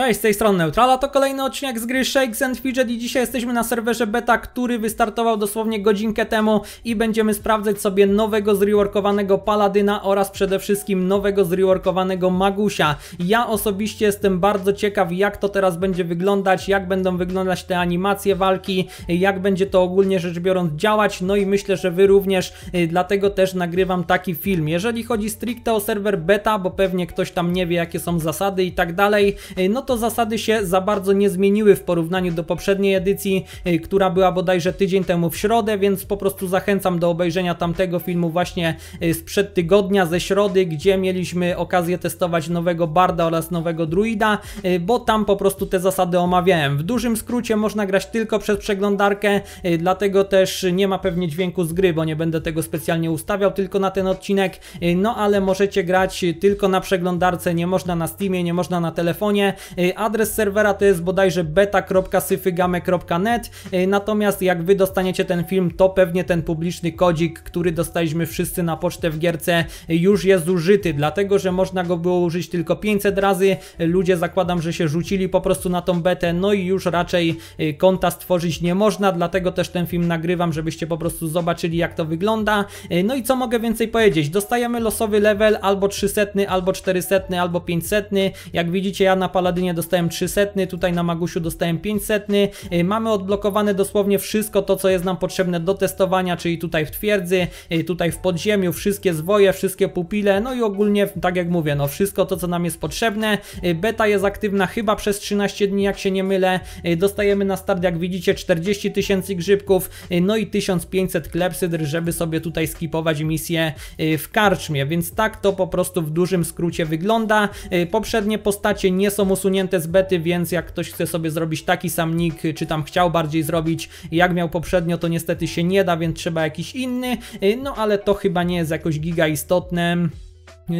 Cześć, z tej strony Neutrala, to kolejny odcinek z gry Shakes and Fidget i dzisiaj jesteśmy na serwerze beta, który wystartował dosłownie godzinkę temu i będziemy sprawdzać sobie nowego zreworkowanego Paladyna oraz przede wszystkim nowego zreworkowanego Magusia. Ja osobiście jestem bardzo ciekaw jak to teraz będzie wyglądać, jak będą wyglądać te animacje walki, jak będzie to ogólnie rzecz biorąc działać, no i myślę, że Wy również, y, dlatego też nagrywam taki film. Jeżeli chodzi stricte o serwer beta, bo pewnie ktoś tam nie wie jakie są zasady i tak dalej, y, no to to zasady się za bardzo nie zmieniły w porównaniu do poprzedniej edycji, y, która była bodajże tydzień temu w środę, więc po prostu zachęcam do obejrzenia tamtego filmu właśnie y, sprzed tygodnia ze środy, gdzie mieliśmy okazję testować nowego barda oraz nowego druida, y, bo tam po prostu te zasady omawiałem. W dużym skrócie można grać tylko przez przeglądarkę, dlatego też nie ma pewnie dźwięku z gry, bo nie będę tego specjalnie ustawiał tylko na ten odcinek, no ale możecie grać tylko na przeglądarce, nie można na Steamie, nie można na telefonie, Y, adres serwera to jest bodajże beta.syfygame.net, y, natomiast jak Wy dostaniecie ten film, to pewnie ten publiczny kodzik, który dostaliśmy wszyscy na pocztę w gierce, y, już jest użyty, dlatego że można go było użyć tylko 500 razy. Ludzie zakładam, że się rzucili po prostu na tą betę, no i już raczej konta stworzyć nie można, dlatego też ten film nagrywam, żebyście po prostu zobaczyli jak to wygląda. No i co mogę więcej powiedzieć? Dostajemy losowy level albo 300, albo 400, albo 500. Jak widzicie ja na Paladin dostałem 300, tutaj na Magusiu dostałem 500. Y, mamy odblokowane dosłownie wszystko to, co jest nam potrzebne do testowania, czyli tutaj w twierdzy, y, tutaj w podziemiu, wszystkie zwoje, wszystkie pupile, no i ogólnie, tak jak mówię, no wszystko to, co nam jest potrzebne. Y, beta jest aktywna chyba przez 13 dni, jak się nie mylę. Dostajemy na start, jak widzicie, 40 tysięcy grzybków, no i 1500 klepsydr, żeby sobie tutaj skipować misję w karczmie, więc tak to po prostu w dużym skrócie wygląda. Poprzednie postacie nie są usunięte usunięte z bety, więc jak ktoś chce sobie zrobić taki sam nick, czy tam chciał bardziej zrobić, jak miał poprzednio, to niestety się nie da, więc trzeba jakiś inny, y, no ale to chyba nie jest jakoś giga istotne.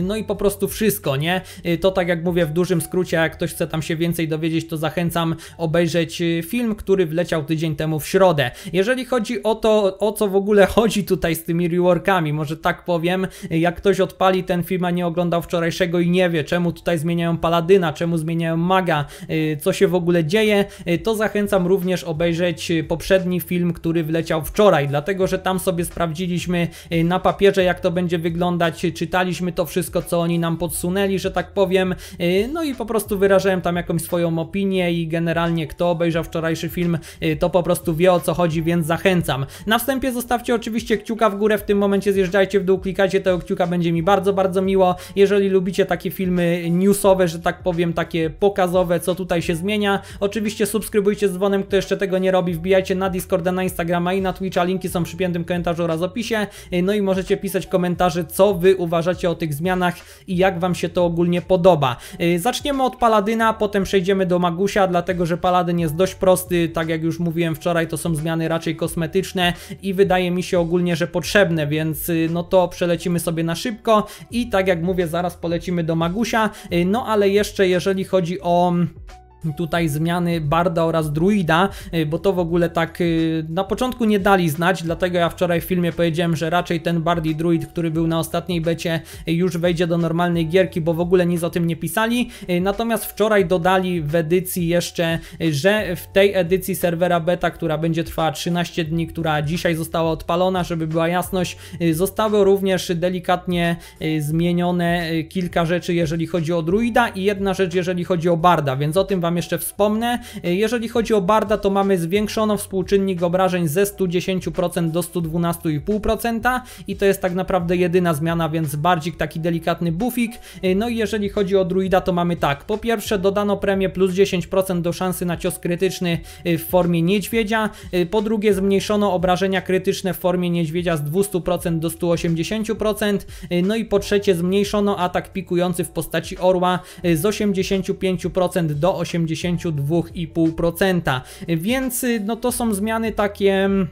No i po prostu wszystko, nie? Y, to tak jak mówię w dużym skrócie, jak ktoś chce tam się więcej dowiedzieć, to zachęcam obejrzeć y, film, który wleciał tydzień temu w środę. Jeżeli chodzi o to, o co w ogóle chodzi tutaj z tymi reworkami, może tak powiem, y, jak ktoś odpali ten film, a nie oglądał wczorajszego i nie wie, czemu tutaj zmieniają Paladyna, czemu zmieniają Maga, co się w ogóle dzieje, to zachęcam również obejrzeć poprzedni film, który wleciał wczoraj, dlatego że tam sobie sprawdziliśmy na papierze, jak to będzie wyglądać, czytaliśmy to wszystko wszystko, co oni nam podsunęli, że tak powiem. Y, no i po prostu wyrażałem tam jakąś swoją opinię i generalnie kto obejrzał wczorajszy film, y, to po prostu wie o co chodzi, więc zachęcam. Na wstępie zostawcie oczywiście kciuka w górę, w tym momencie zjeżdżajcie w dół, klikacie tego kciuka, będzie mi bardzo, bardzo miło. Jeżeli lubicie takie filmy newsowe, że tak powiem, takie pokazowe, co tutaj się zmienia, oczywiście subskrybujcie z dzwonem, kto jeszcze tego nie robi, wbijajcie na Discorda, na Instagrama i na Twitcha, linki są przy piętym komentarzu oraz opisie, y, no i możecie pisać komentarze, co Wy uważacie o tych zmianach zmianach i jak Wam się to ogólnie podoba. Y, zaczniemy od Paladyna, potem przejdziemy do Magusia, dlatego że Paladyn jest dość prosty, tak jak już mówiłem wczoraj, to są zmiany raczej kosmetyczne i wydaje mi się ogólnie, że potrzebne, więc y, no to przelecimy sobie na szybko i tak jak mówię, zaraz polecimy do Magusia, y, no ale jeszcze jeżeli chodzi o tutaj zmiany Barda oraz Druida, y, bo to w ogóle tak y, na początku nie dali znać, dlatego ja wczoraj w filmie powiedziałem, że raczej ten Bard i Druid, który był na ostatniej becie y, już wejdzie do normalnej gierki, bo w ogóle nic o tym nie pisali, natomiast wczoraj dodali w edycji jeszcze, że w tej edycji serwera beta, która będzie trwała 13 dni, która dzisiaj została odpalona, żeby była jasność, zostały również delikatnie zmienione kilka rzeczy, jeżeli chodzi o Druida i jedna rzecz, jeżeli chodzi o Barda, więc o tym Wam Wam jeszcze wspomnę. E, jeżeli chodzi o Barda, to mamy zwiększono współczynnik obrażeń ze 110% do 112,5% i to jest tak naprawdę jedyna zmiana, więc bardziej taki delikatny bufik. E, no i jeżeli chodzi o druida, to mamy tak. Po pierwsze dodano premię plus 10% do szansy na cios krytyczny e, w formie niedźwiedzia. Po drugie zmniejszono obrażenia krytyczne w formie niedźwiedzia z 200% do 180%. No i po trzecie zmniejszono atak pikujący w postaci orła z 85% do 80%. 82,5%. Więc y, no to są zmiany takie mm,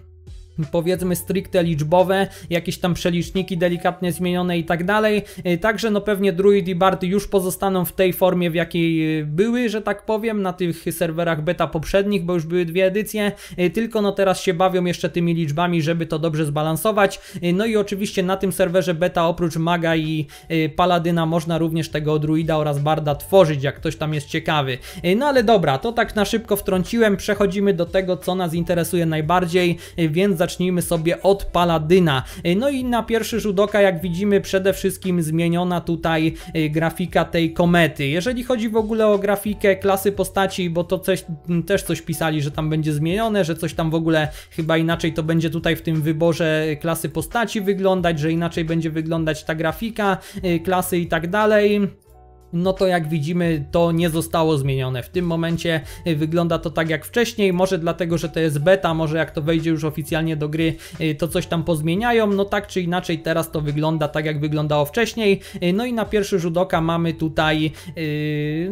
powiedzmy stricte liczbowe, jakieś tam przeliczniki delikatnie zmienione i tak dalej. Y, także no pewnie Druid i Bard już pozostaną w tej formie, w jakiej y, były, że tak powiem, na tych serwerach beta poprzednich, bo już były dwie edycje, y, tylko no teraz się bawią jeszcze tymi liczbami, żeby to dobrze zbalansować. No i oczywiście na tym serwerze beta oprócz maga i paladyna można również tego druida oraz barda tworzyć, jak ktoś tam jest ciekawy. No ale dobra, to tak na szybko wtrąciłem, przechodzimy do tego, co nas interesuje najbardziej, więc za zacznijmy sobie od Paladyna. E, no i na pierwszy rzut oka, jak widzimy, przede wszystkim zmieniona tutaj e, grafika tej komety. Jeżeli chodzi w ogóle o grafikę klasy postaci, bo to coś, też coś pisali, że tam będzie zmienione, że coś tam w ogóle chyba inaczej to będzie tutaj w tym wyborze e, klasy postaci wyglądać, że inaczej będzie wyglądać ta grafika, klasy i tak dalej no to jak widzimy to nie zostało zmienione. W tym momencie y, wygląda to tak jak wcześniej, może dlatego, że to jest beta, może jak to wejdzie już oficjalnie do gry y, to coś tam pozmieniają, no tak czy inaczej teraz to wygląda tak jak wyglądało wcześniej. Y, no i na pierwszy rzut oka mamy tutaj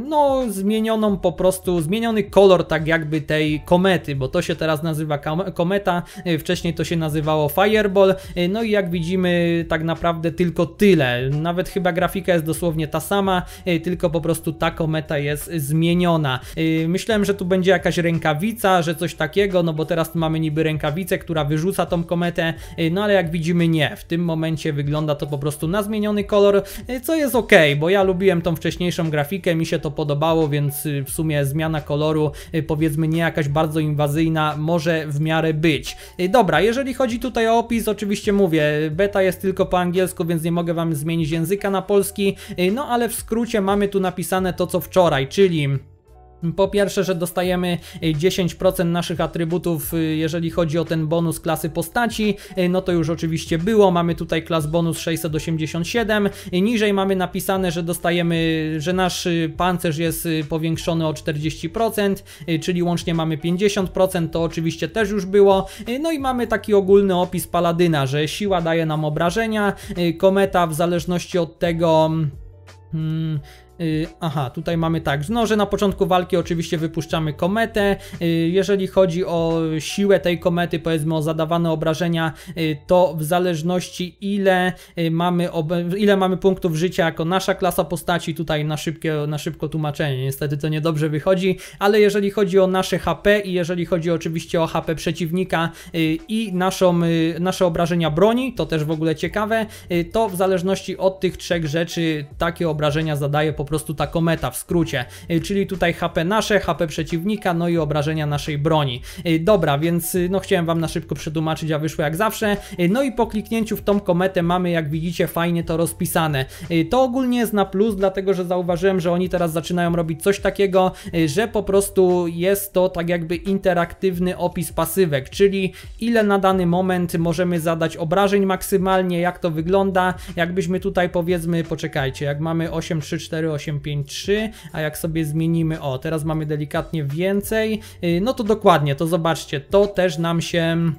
no zmienioną po prostu, zmieniony kolor tak jakby tej komety, bo to się teraz nazywa kometa, wcześniej to się nazywało Fireball, no i jak widzimy tak naprawdę tylko tyle, nawet chyba grafika jest dosłownie ta sama, E, tylko po prostu ta kometa jest zmieniona. E, myślałem, że tu będzie jakaś rękawica, że coś takiego, no bo teraz mamy niby rękawicę, która wyrzuca tą kometę, e, no ale jak widzimy nie, w tym momencie wygląda to po prostu na zmieniony kolor, co jest ok, bo ja lubiłem tą wcześniejszą grafikę, mi się to podobało, więc w sumie zmiana koloru, powiedzmy nie jakaś bardzo inwazyjna, może w miarę być. Dobra, jeżeli chodzi tutaj o opis, oczywiście mówię, beta jest tylko po angielsku, więc nie mogę Wam zmienić języka na polski, no ale w skrócie mamy tu napisane to co wczoraj, czyli po pierwsze, że dostajemy 10% e, naszych atrybutów, e, jeżeli chodzi o ten bonus klasy postaci, e, no to już oczywiście było, mamy tutaj klas bonus 687, niżej mamy napisane, że dostajemy, że nasz pancerz jest powiększony o 40%, czyli łącznie mamy 50%, to oczywiście też już było, no i mamy taki ogólny opis Paladyna, że siła daje nam obrażenia, kometa w zależności od tego... Mm, 嗯。Y, aha, tutaj mamy tak, no, że na początku walki oczywiście wypuszczamy kometę. Y, jeżeli chodzi o siłę tej komety, powiedzmy o zadawane obrażenia, y, to w zależności ile mamy, ile mamy punktów życia jako nasza klasa postaci, tutaj na, szybkie, na szybko tłumaczenie, niestety to niedobrze wychodzi, ale jeżeli chodzi o nasze HP i jeżeli chodzi oczywiście o HP przeciwnika i naszą, nasze obrażenia broni, to też w ogóle ciekawe, to w zależności od tych trzech rzeczy takie obrażenia zadaje po prostu ta kometa w skrócie, y, czyli tutaj HP nasze, HP przeciwnika, no i obrażenia naszej broni. Y, dobra, więc y, no chciałem Wam na szybko przetłumaczyć, a wyszło jak zawsze. No i po kliknięciu w tą kometę mamy, jak widzicie, fajnie to rozpisane. To ogólnie jest na plus, dlatego że zauważyłem, że oni teraz zaczynają robić coś takiego, że po prostu jest to tak jakby interaktywny opis pasywek, czyli ile na dany moment możemy zadać obrażeń maksymalnie, jak to wygląda, jakbyśmy tutaj powiedzmy, poczekajcie, jak mamy 8, 3, 4, 4853, a jak sobie zmienimy, o teraz mamy delikatnie więcej, y, no to dokładnie, to zobaczcie, to też nam się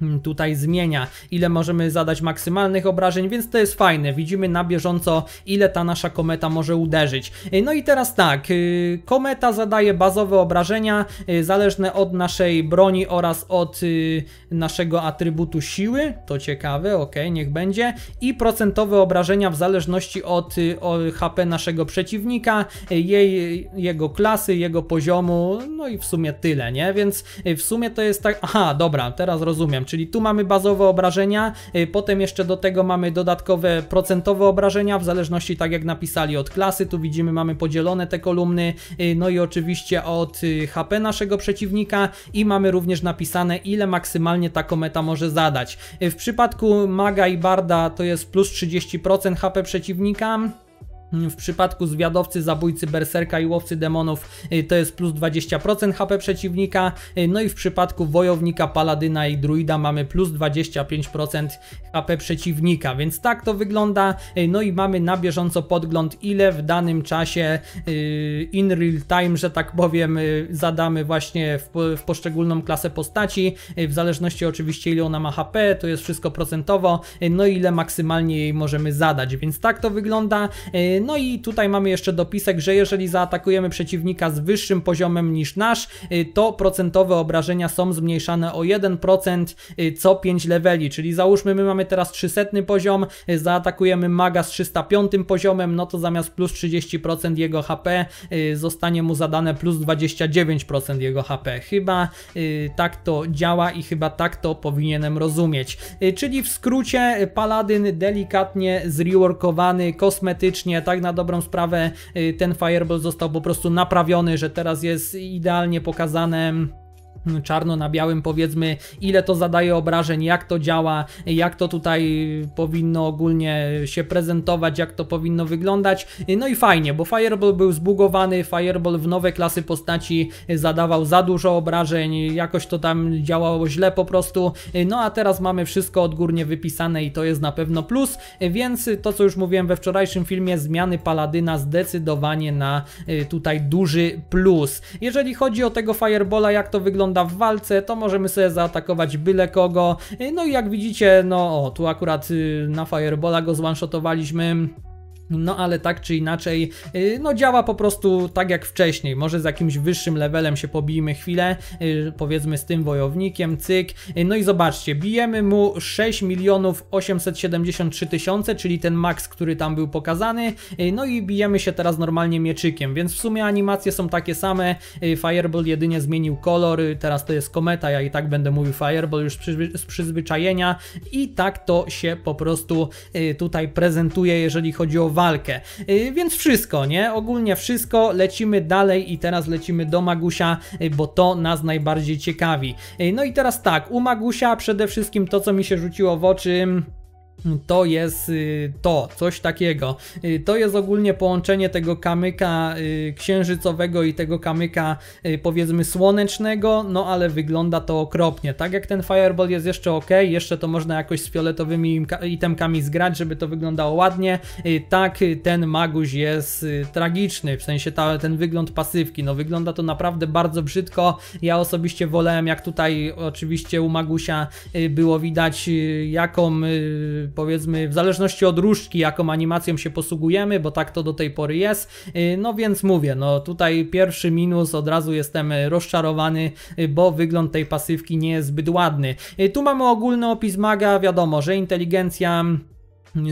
Hmm, tutaj zmienia, ile możemy zadać maksymalnych obrażeń, więc to jest fajne. Widzimy na bieżąco, ile ta nasza kometa może uderzyć. Y, no i teraz tak, y, kometa zadaje bazowe obrażenia, y, zależne od naszej broni oraz od naszego atrybutu siły, to ciekawe, ok, niech będzie, i procentowe obrażenia w zależności od, HP naszego przeciwnika, jej, jego klasy, jego poziomu, no i w sumie tyle, nie? Więc w sumie to jest tak, aha, dobra, teraz rozumiem, czyli tu mamy bazowe obrażenia, y, potem jeszcze do tego mamy dodatkowe procentowe obrażenia, w zależności tak jak napisali od klasy, tu widzimy mamy podzielone te kolumny, y, no i oczywiście od y, HP naszego przeciwnika i mamy również napisane ile maksymalnie ta kometa może zadać. W przypadku Maga i Barda to jest plus 30% HP przeciwnika, w przypadku zwiadowcy, zabójcy, berserka i łowcy demonów y, to jest plus 20% HP przeciwnika. Y, no i w przypadku wojownika, paladyna i druida mamy plus 25% HP przeciwnika. Więc tak to wygląda. Y, no i mamy na bieżąco podgląd ile w danym czasie in real time, że tak powiem, zadamy właśnie w, poszczególną klasę postaci. W zależności oczywiście ile ona ma HP, to jest wszystko procentowo. No i ile maksymalnie jej możemy zadać. Więc tak to wygląda. No i tutaj mamy jeszcze dopisek, że jeżeli zaatakujemy przeciwnika z wyższym poziomem niż nasz, y, to procentowe obrażenia są zmniejszane o 1% y, co 5 leveli, czyli załóżmy my mamy teraz 300 poziom, y, zaatakujemy maga z 305 poziomem, no to zamiast plus 30% jego HP zostanie mu zadane plus 29% jego HP. Chyba tak to działa i chyba tak to powinienem rozumieć. Czyli w skrócie Paladyn delikatnie zreworkowany kosmetycznie, tak na dobrą sprawę y, ten Fireball został po prostu naprawiony, że teraz jest idealnie pokazane czarno na białym powiedzmy, ile to zadaje obrażeń, jak to działa, jak to tutaj powinno ogólnie się prezentować, jak to powinno wyglądać. No i fajnie, bo Fireball był zbugowany, Fireball w nowe klasy postaci zadawał za dużo obrażeń, jakoś to tam działało źle po prostu. No a teraz mamy wszystko odgórnie wypisane i to jest na pewno plus, więc to co już mówiłem we wczorajszym filmie, zmiany Paladyna zdecydowanie na y, tutaj duży plus. Jeżeli chodzi o tego Firebola, jak to wygląda wygląda w walce, to możemy sobie zaatakować byle kogo. No i jak widzicie, no o, tu akurat y, na Firebola go zwanshotowaliśmy. No ale tak czy inaczej, y, no działa po prostu tak jak wcześniej. Może z jakimś wyższym levelem się pobijmy chwilę, y, powiedzmy z tym wojownikiem, cyk. Y, no i zobaczcie, bijemy mu 6 milionów 873 tysiące, czyli ten maks, który tam był pokazany. No i bijemy się teraz normalnie mieczykiem, więc w sumie animacje są takie same. Fireball jedynie zmienił kolor, teraz to jest kometa, ja i tak będę mówił Fireball już z przyzwyczajenia. I tak to się po prostu tutaj prezentuje, jeżeli chodzi o walkę. Y, więc wszystko, nie? Ogólnie wszystko, lecimy dalej i teraz lecimy do Magusia, y, bo to nas najbardziej ciekawi. Y, no i teraz tak, u Magusia przede wszystkim to, co mi się rzuciło w oczy to jest y, to, coś takiego. Y, to jest ogólnie połączenie tego kamyka y, księżycowego i tego kamyka powiedzmy słonecznego, no ale wygląda to okropnie. Tak jak ten Fireball jest jeszcze ok, jeszcze to można jakoś z fioletowymi itemkami zgrać, żeby to wyglądało ładnie. Tak, ten Maguś jest tragiczny, w sensie ta, ten wygląd pasywki, no wygląda to naprawdę bardzo brzydko. Ja osobiście wolałem, jak tutaj oczywiście u Magusia było widać jaką powiedzmy w zależności od różdżki, jaką animacją się posługujemy, bo tak to do tej pory jest. Y, no więc mówię, no tutaj pierwszy minus, od razu jestem y, rozczarowany, y, bo wygląd tej pasywki nie jest zbyt ładny. Tu mamy ogólny opis maga, wiadomo, że inteligencja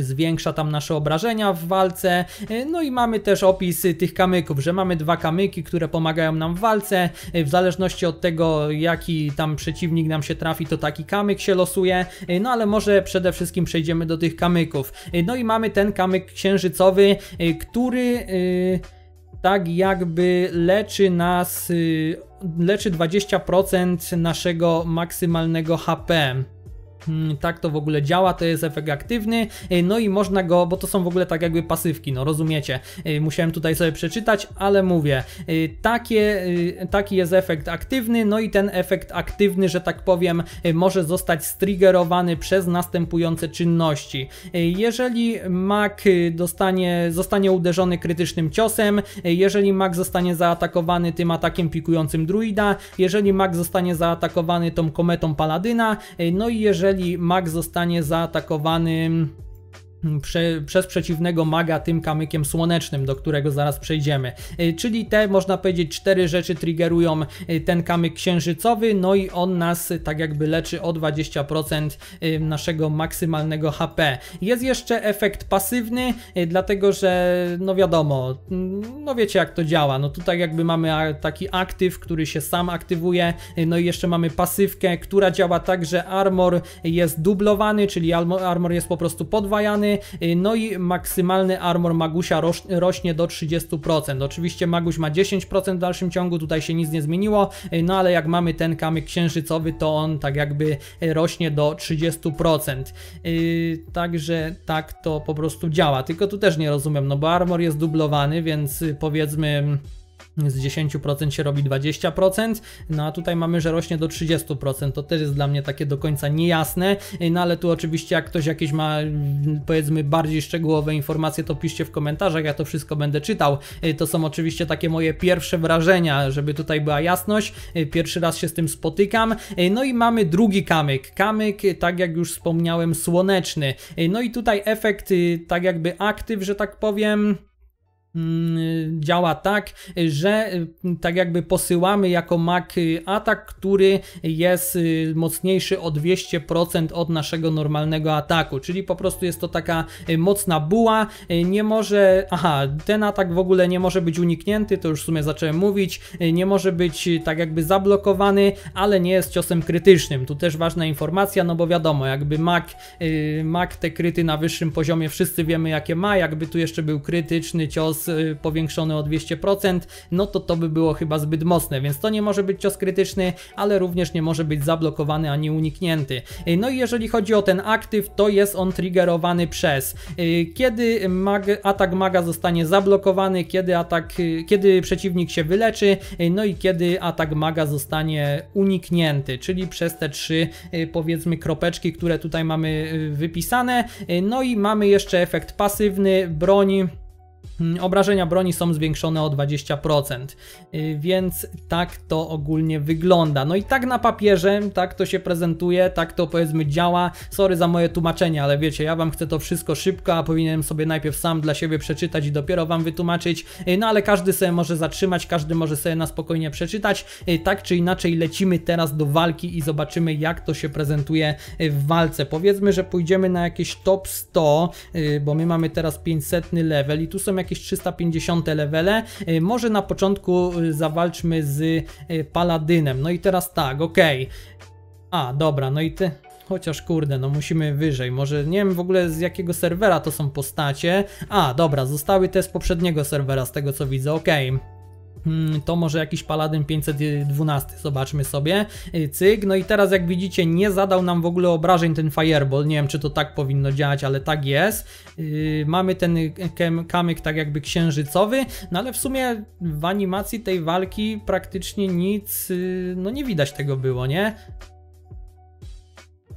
zwiększa tam nasze obrażenia w walce. E, no i mamy też opis tych kamyków, że mamy dwa kamyki, które pomagają nam w walce. E, w zależności od tego, jaki tam przeciwnik nam się trafi, to taki kamyk się losuje. E, no ale może przede wszystkim przejdziemy do tych kamyków. No i mamy ten kamyk księżycowy, który tak jakby leczy nas, leczy 20% naszego maksymalnego HP. Hmm, tak to w ogóle działa, to jest efekt aktywny, y, no i można go, bo to są w ogóle tak jakby pasywki, no rozumiecie, y, musiałem tutaj sobie przeczytać, ale mówię, y, takie, taki jest efekt aktywny, no i ten efekt aktywny, że tak powiem, może zostać striggerowany przez następujące czynności. Jeżeli Mac dostanie, zostanie uderzony krytycznym ciosem, jeżeli Mac zostanie zaatakowany tym atakiem pikującym druida, jeżeli Mac zostanie zaatakowany tą kometą paladyna, no i jeżeli jeżeli Mac zostanie zaatakowany prze, przez przeciwnego maga tym kamykiem słonecznym, do którego zaraz przejdziemy. Y, czyli te, można powiedzieć, cztery rzeczy triggerują y, ten kamyk księżycowy, no i on nas y, tak jakby leczy o 20% naszego maksymalnego HP. Jest jeszcze efekt pasywny, dlatego że, no wiadomo, mm, no wiecie jak to działa, no tutaj jakby mamy taki aktyw, który się sam aktywuje, no i jeszcze mamy pasywkę, która działa tak, że armor jest dublowany, czyli armor jest po prostu podwajany, Y, no i maksymalny armor Magusia rośnie do 30%. Oczywiście Maguś ma 10% w dalszym ciągu, tutaj się nic nie zmieniło, y, no ale jak mamy ten kamyk księżycowy, to on tak jakby y, rośnie do 30%. także tak to po prostu działa, tylko tu też nie rozumiem, no bo armor jest dublowany, więc powiedzmy z 10% się robi 20%, no a tutaj mamy, że rośnie do 30%, to też jest dla mnie takie do końca niejasne, no ale tu oczywiście jak ktoś jakieś ma powiedzmy bardziej szczegółowe informacje, to piszcie w komentarzach, ja to wszystko będę czytał, to są oczywiście takie moje pierwsze wrażenia, żeby tutaj była jasność, pierwszy raz się z tym spotykam, no i mamy drugi kamyk, kamyk tak jak już wspomniałem słoneczny, no i tutaj efekt y, tak jakby aktyw, że tak powiem, Mm, działa tak, że y, tak jakby posyłamy jako MAC y, atak, który jest y, mocniejszy o 200% od naszego normalnego ataku, czyli po prostu jest to taka mocna buła, nie może, aha, ten atak w ogóle nie może być uniknięty, to już w sumie zacząłem mówić, nie może być tak jakby zablokowany, ale nie jest ciosem krytycznym, tu też ważna informacja, no bo wiadomo, jakby MAC, MAC te kryty na wyższym poziomie, wszyscy wiemy jakie ma, jakby tu jeszcze był krytyczny cios Y, powiększony o 200%, no to to by było chyba zbyt mocne, więc to nie może być cios krytyczny, ale również nie może być zablokowany ani uniknięty. Y, no i jeżeli chodzi o ten aktyw, to jest on triggerowany przez y, kiedy mag, atak maga zostanie zablokowany, kiedy atak, kiedy przeciwnik się wyleczy, no i kiedy atak maga zostanie uniknięty, czyli przez te trzy powiedzmy kropeczki, które tutaj mamy wypisane. No i mamy jeszcze efekt pasywny, broni. Hmm, obrażenia broni są zwiększone o 20%, y, więc tak to ogólnie wygląda. No i tak na papierze, tak to się prezentuje, tak to powiedzmy działa. Sorry za moje tłumaczenie, ale wiecie, ja wam chcę to wszystko szybko, a powinienem sobie najpierw sam dla siebie przeczytać i dopiero wam wytłumaczyć. Y, no ale każdy sobie może zatrzymać, każdy może sobie na spokojnie przeczytać. Y, tak czy inaczej lecimy teraz do walki i zobaczymy jak to się prezentuje w walce. Powiedzmy, że pójdziemy na jakieś top 100, bo my mamy teraz 500 level i tu są jakieś 350 levele. E, może na początku e, zawalczmy z e, Paladynem. No i teraz tak, okej. Okay. A, dobra, no i ty... Chociaż kurde, no musimy wyżej. Może nie wiem w ogóle z jakiego serwera to są postacie. A, dobra, zostały te z poprzedniego serwera, z tego co widzę. Okej. Okay. Hmm, to może jakiś Paladin 512, zobaczmy sobie, y, cyk, no i teraz jak widzicie nie zadał nam w ogóle obrażeń ten Fireball, nie wiem czy to tak powinno działać, ale tak jest, y, mamy ten kamyk tak jakby księżycowy, no ale w sumie w animacji tej walki praktycznie nic, y, no nie widać tego było, nie?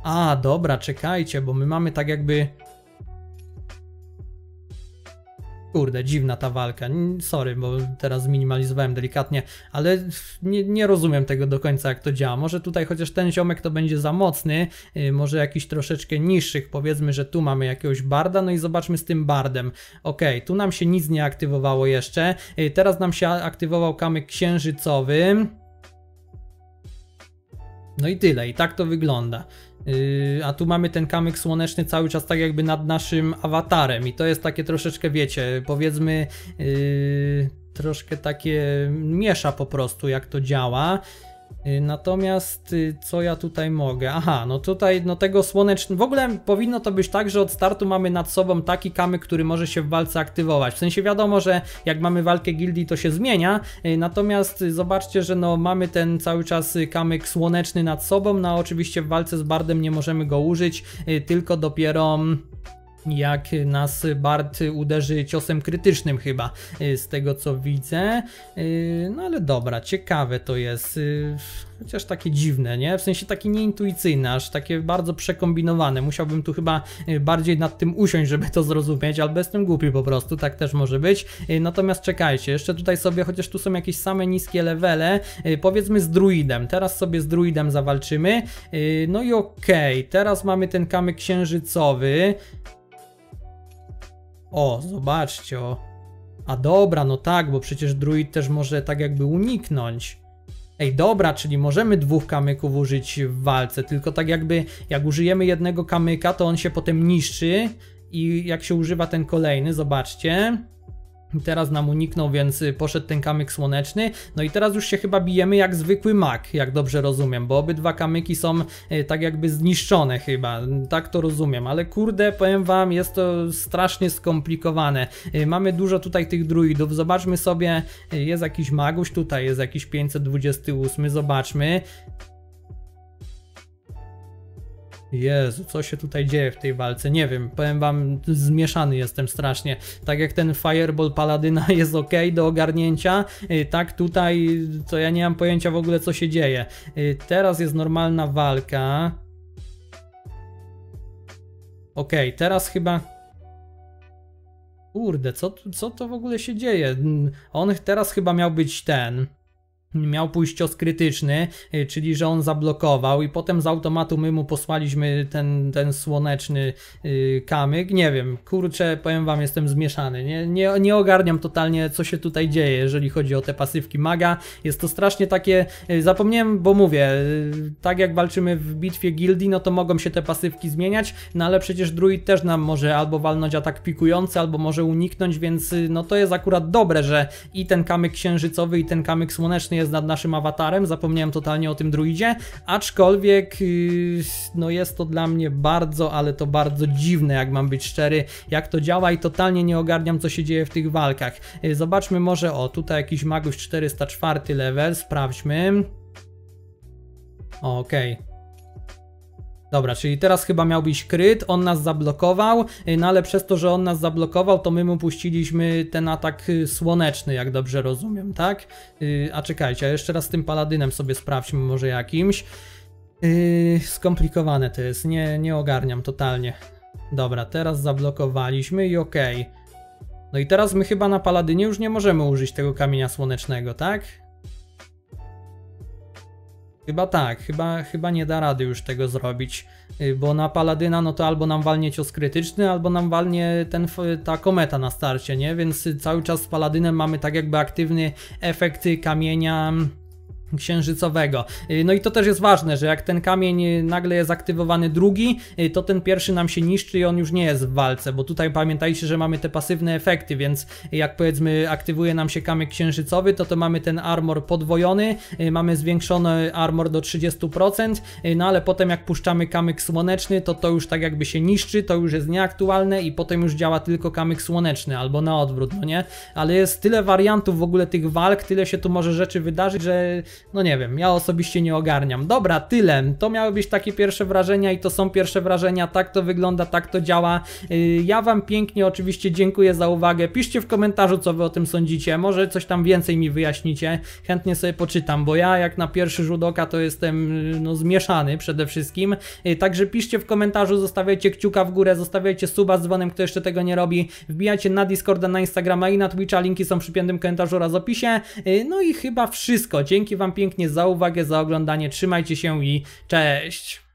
A, dobra, czekajcie, bo my mamy tak jakby kurde, dziwna ta walka. Sorry, bo teraz zminimalizowałem delikatnie, ale nie, nie, rozumiem tego do końca, jak to działa. Może tutaj chociaż ten ziomek to będzie za mocny, y, może jakiś troszeczkę niższych, powiedzmy, że tu mamy jakiegoś barda, no i zobaczmy z tym bardem. Ok, tu nam się nic nie aktywowało jeszcze, y, teraz nam się aktywował kamyk księżycowy. No i tyle, i tak to wygląda. Yy, a tu mamy ten kamyk słoneczny cały czas tak jakby nad naszym awatarem i to jest takie troszeczkę, wiecie, powiedzmy yy, troszkę takie miesza po prostu, jak to działa. Y, natomiast y, co ja tutaj mogę? Aha, no tutaj no tego słonecznego. W ogóle powinno to być tak, że od startu mamy nad sobą taki kamyk, który może się w walce aktywować. W sensie wiadomo, że jak mamy walkę gildii, to się zmienia. Y, natomiast zobaczcie, że no mamy ten cały czas kamyk słoneczny nad sobą. No oczywiście w walce z bardem nie możemy go użyć, tylko dopiero mm, jak nas Bart uderzy ciosem krytycznym chyba, y, z tego co widzę. Y, no ale dobra, ciekawe to jest. Y, chociaż takie dziwne, nie? W sensie takie nieintuicyjne, aż takie bardzo przekombinowane. Musiałbym tu chyba e, bardziej nad tym usiąść, żeby to zrozumieć, albo jestem głupi po prostu, tak też może być. E, natomiast czekajcie, jeszcze tutaj sobie, chociaż tu są jakieś same niskie levele, e, powiedzmy z druidem. Teraz sobie z druidem zawalczymy. No i okej, okay. teraz mamy ten kamyk księżycowy. O, zobaczcie, o. A dobra, no tak, bo przecież druid też może tak jakby uniknąć. Ej, dobra, czyli możemy dwóch kamyków użyć w walce, tylko tak jakby jak użyjemy jednego kamyka, to on się potem niszczy i jak się używa ten kolejny, zobaczcie, Teraz nam uniknął, więc y, poszedł ten kamyk słoneczny. No i teraz już się chyba bijemy jak zwykły mak, jak dobrze rozumiem, bo obydwa kamyki są y, tak jakby zniszczone chyba, tak to rozumiem, ale kurde, powiem wam, jest to strasznie skomplikowane. Y, mamy dużo tutaj tych druidów, zobaczmy sobie, jest jakiś maguś tutaj, jest jakiś 528, zobaczmy. Jezu, co się tutaj dzieje w tej walce? Nie wiem, powiem wam, zmieszany jestem strasznie. Tak jak ten Fireball Paladyna jest ok do ogarnięcia, y, tak tutaj to ja nie mam pojęcia w ogóle co się dzieje. Y, teraz jest normalna walka. Ok, teraz chyba kurde, co, co to w ogóle się dzieje? On teraz chyba miał być ten miał pójść cios krytyczny, y, czyli że on zablokował i potem z automatu my mu posłaliśmy ten, ten słoneczny y, kamyk. Nie wiem, kurczę, powiem wam, jestem zmieszany. Nie, nie, nie ogarniam totalnie, co się tutaj dzieje, jeżeli chodzi o te pasywki maga. Jest to strasznie takie, y, zapomniałem, bo mówię, tak jak walczymy w bitwie gildii, no to mogą się te pasywki zmieniać, no ale przecież druid też nam może albo walnąć atak pikujący, albo może uniknąć, więc no to jest akurat dobre, że i ten kamyk księżycowy, i ten kamyk słoneczny obecnie jest nad naszym awatarem, zapomniałem totalnie o tym druidzie, aczkolwiek y, no jest to dla mnie bardzo, ale to bardzo dziwne, jak mam być szczery, jak to działa i totalnie nie ogarniam, co się dzieje w tych walkach. Y, zobaczmy może, o, tutaj jakiś magus 404 level, sprawdźmy. Okej, okay. Dobra, czyli teraz chyba miał być kryt, on nas zablokował, y, no ale przez to, że on nas zablokował, to my mu puściliśmy ten atak y, słoneczny, jak dobrze rozumiem, tak? Y, a czekajcie, a jeszcze raz z tym paladynem sobie sprawdźmy może jakimś. Yy, skomplikowane to jest, nie, nie ogarniam totalnie. Dobra, teraz zablokowaliśmy i okej. Okay. No i teraz my chyba na paladynie już nie możemy użyć tego kamienia słonecznego, tak? Chyba tak, chyba, chyba nie da rady już tego zrobić, y, bo na Paladyna no to albo nam walnie cios krytyczny, albo nam walnie ten, ta kometa na starcie, nie? Więc cały czas z Paladynem mamy tak jakby aktywny efekt kamienia mm, księżycowego. Y, no i to też jest ważne, że jak ten kamień y, nagle jest aktywowany drugi, y, to ten pierwszy nam się niszczy i on już nie jest w walce, bo tutaj pamiętajcie, że mamy te pasywne efekty, więc jak powiedzmy aktywuje nam się kamień księżycowy, to to mamy ten armor podwojony, mamy zwiększony armor do 30%, no ale potem jak puszczamy kamyk słoneczny, to to już tak jakby się niszczy, to już jest nieaktualne i potem już działa tylko kamyk słoneczny, albo na odwrót, no nie? Ale jest tyle wariantów w ogóle tych walk, tyle się tu może rzeczy wydarzyć, że no nie wiem, ja osobiście nie ogarniam. Dobra, tyle. To miały być takie pierwsze wrażenia i to są pierwsze wrażenia. Tak to wygląda, tak to działa. Y, ja Wam pięknie oczywiście dziękuję za uwagę. Piszcie w komentarzu, co Wy o tym sądzicie. Może coś tam więcej mi wyjaśnicie. Chętnie sobie poczytam, bo ja jak na pierwszy rzut oka to jestem y, no, zmieszany przede wszystkim. Y, także piszcie w komentarzu, zostawiajcie kciuka w górę, zostawiajcie suba z dzwonem, kto jeszcze tego nie robi. wbijacie na Discorda, na Instagrama i na Twitcha. Linki są przy piętym komentarzu oraz opisie. No i chyba wszystko. Dzięki Wam Wam pięknie za uwagę, za oglądanie. Trzymajcie się i cześć!